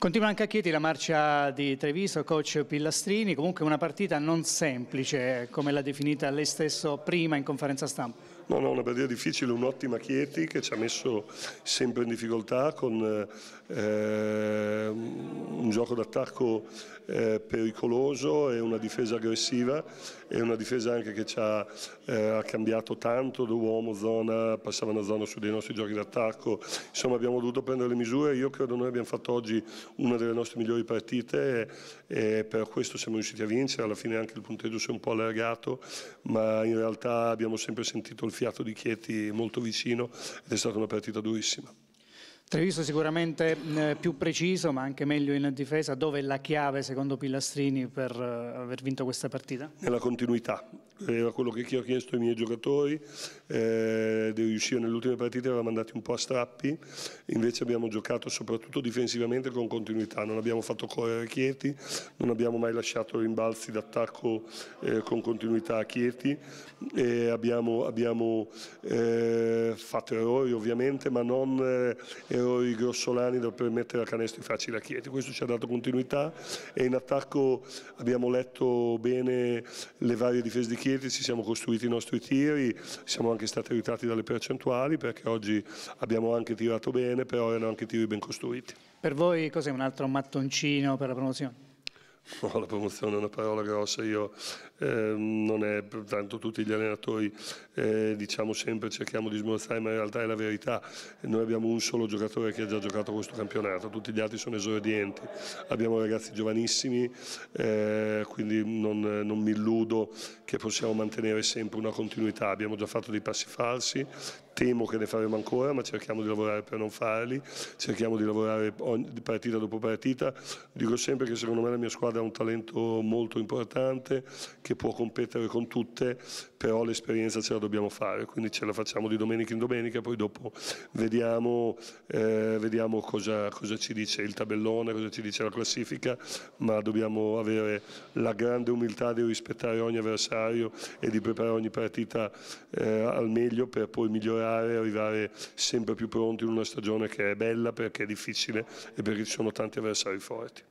Continua anche a Chieti la marcia di Treviso, coach Pillastrini, comunque una partita non semplice come l'ha definita lei stesso prima in conferenza stampa. No, no, una partita difficile, un'ottima Chieti che ci ha messo sempre in difficoltà con eh, un gioco d'attacco eh, pericoloso e una difesa aggressiva e una difesa anche che ci ha, eh, ha cambiato tanto da uomo, zona, passava una zona su dei nostri giochi d'attacco insomma abbiamo dovuto prendere le misure io credo noi abbiamo fatto oggi una delle nostre migliori partite e, e per questo siamo riusciti a vincere alla fine anche il punteggio si è un po' allargato ma in realtà abbiamo sempre sentito il fiato di Chieti molto vicino ed è stata una partita durissima Treviso sicuramente eh, più preciso ma anche meglio in difesa, dove è la chiave secondo Pilastrini per eh, aver vinto questa partita? Nella continuità, eh, era quello che io ho chiesto ai miei giocatori, eh, riuscire nelle ultime partite eravamo andati un po' a strappi, invece abbiamo giocato soprattutto difensivamente con continuità, non abbiamo fatto correre Chieti, non abbiamo mai lasciato rimbalzi d'attacco eh, con continuità a Chieti, abbiamo, abbiamo eh, fatto errori ovviamente ma non eh, errori grossolani da permettere a canestri facili a Chieti, questo ci ha dato continuità e in attacco abbiamo letto bene le varie difese di Chieti, ci siamo costruiti i nostri tiri, siamo anche stati aiutati dalle percentuali perché oggi abbiamo anche tirato bene, però erano anche tiri ben costruiti. Per voi cos'è un altro mattoncino per la promozione? No, la promozione è una parola grossa, io eh, non è tanto tutti gli allenatori eh, diciamo sempre cerchiamo di smorzare, ma in realtà è la verità. Noi abbiamo un solo giocatore che ha già giocato questo campionato, tutti gli altri sono esordienti, abbiamo ragazzi giovanissimi, eh, quindi non, non mi illudo che possiamo mantenere sempre una continuità, abbiamo già fatto dei passi falsi, temo che ne faremo ancora, ma cerchiamo di lavorare per non farli, cerchiamo di lavorare ogni, partita dopo partita. Dico sempre che secondo me la mia squadra ha un talento molto importante, che può competere con tutte, però l'esperienza ce la dobbiamo fare, quindi ce la facciamo di domenica in domenica, poi dopo vediamo, eh, vediamo cosa, cosa ci dice il tabellone, cosa ci dice la classifica, ma dobbiamo avere la grande umiltà di rispettare ogni avversario e di preparare ogni partita eh, al meglio per poi migliorare migliorare, arrivare sempre più pronti in una stagione che è bella perché è difficile e perché ci sono tanti avversari forti.